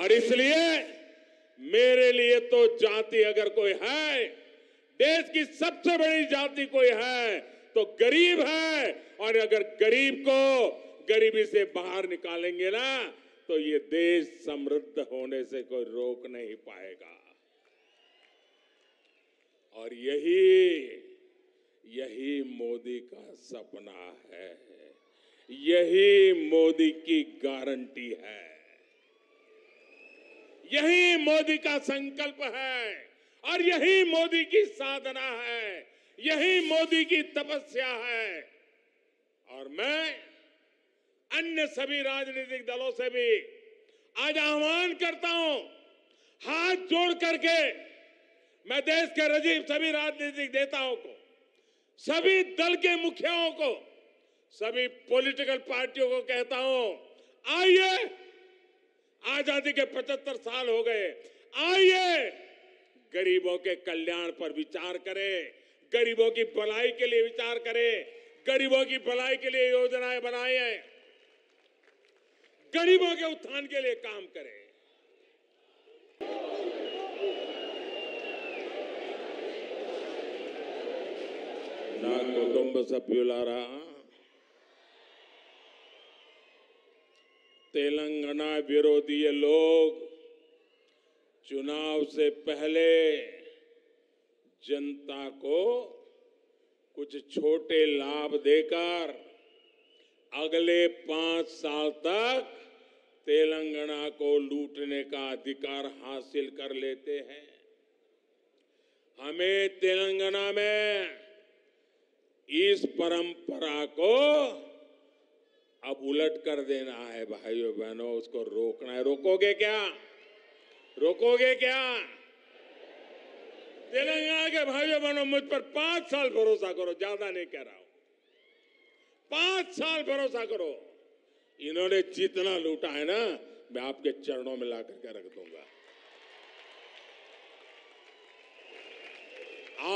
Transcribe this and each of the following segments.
और इसलिए मेरे लिए तो जाति अगर कोई है देश की सबसे बड़ी जाति कोई है तो गरीब है और अगर गरीब को गरीबी से बाहर निकालेंगे ना तो ये देश समृद्ध होने से कोई रोक नहीं पाएगा और यही यही मोदी का सपना है यही मोदी की गारंटी है यही मोदी का संकल्प है और यही मोदी की साधना है यही मोदी की तपस्या है और मैं अन्य सभी राजनीतिक दलों से भी आज आह्वान करता हूं हाथ जोड़ करके मैं देश के रजीब सभी राजनीतिक नेताओं को सभी दल के मुखियाओं को सभी पॉलिटिकल पार्टियों को कहता हूं आइए आजादी के 75 साल हो गए आइए गरीबों के कल्याण पर विचार करें गरीबों की भलाई के लिए विचार करें गरीबों की भलाई के लिए योजनाएं बनाए गरीबों के उत्थान के लिए काम करें ना कुटुंब रहा तेलंगाना विरोधी लोग चुनाव से पहले जनता को कुछ छोटे लाभ देकर अगले पांच साल तक तेलंगाना को लूटने का अधिकार हासिल कर लेते हैं हमें तेलंगाना में इस परंपरा को अब उलट कर देना है भाइयों बहनों उसको रोकना है रोकोगे क्या रोकोगे क्या तेलंगाना के भाइयों बहनों मुझ पर पांच साल भरोसा करो ज्यादा नहीं कह रहा हूं पांच साल भरोसा करो इन्होंने जितना लूटा है ना मैं आपके चरणों में ला करके रख दूंगा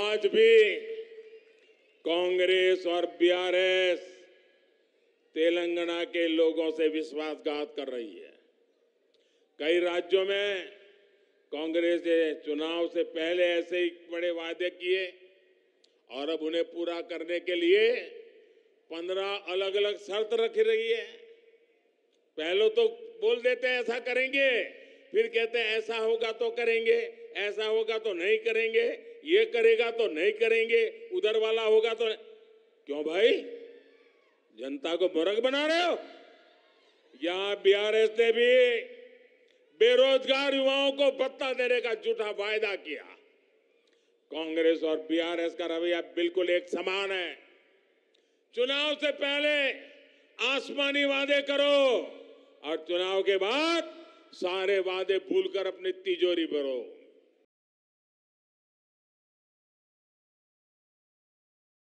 आज भी कांग्रेस और बीआरएस तेलंगाना के लोगों से विश्वासघात कर रही है कई राज्यों में कांग्रेस ने चुनाव से पहले ऐसे ही बड़े वादे किए और अब उन्हें पूरा करने के लिए पंद्रह अलग अलग शर्त रखी रही है पहले तो बोल देते हैं ऐसा करेंगे फिर कहते हैं ऐसा होगा तो करेंगे ऐसा होगा तो नहीं करेंगे ये करेगा तो नहीं करेंगे उधर वाला होगा तो क्यों भाई जनता को मोरख बना रहे हो यहां बीआरएस ने भी बेरोजगार युवाओं को भत्ता देने का झूठा वायदा किया कांग्रेस और बीआरएस का रवैया बिल्कुल एक समान है चुनाव से पहले आसमानी वादे करो और चुनाव के बाद सारे वादे भूलकर अपनी तिजोरी भरो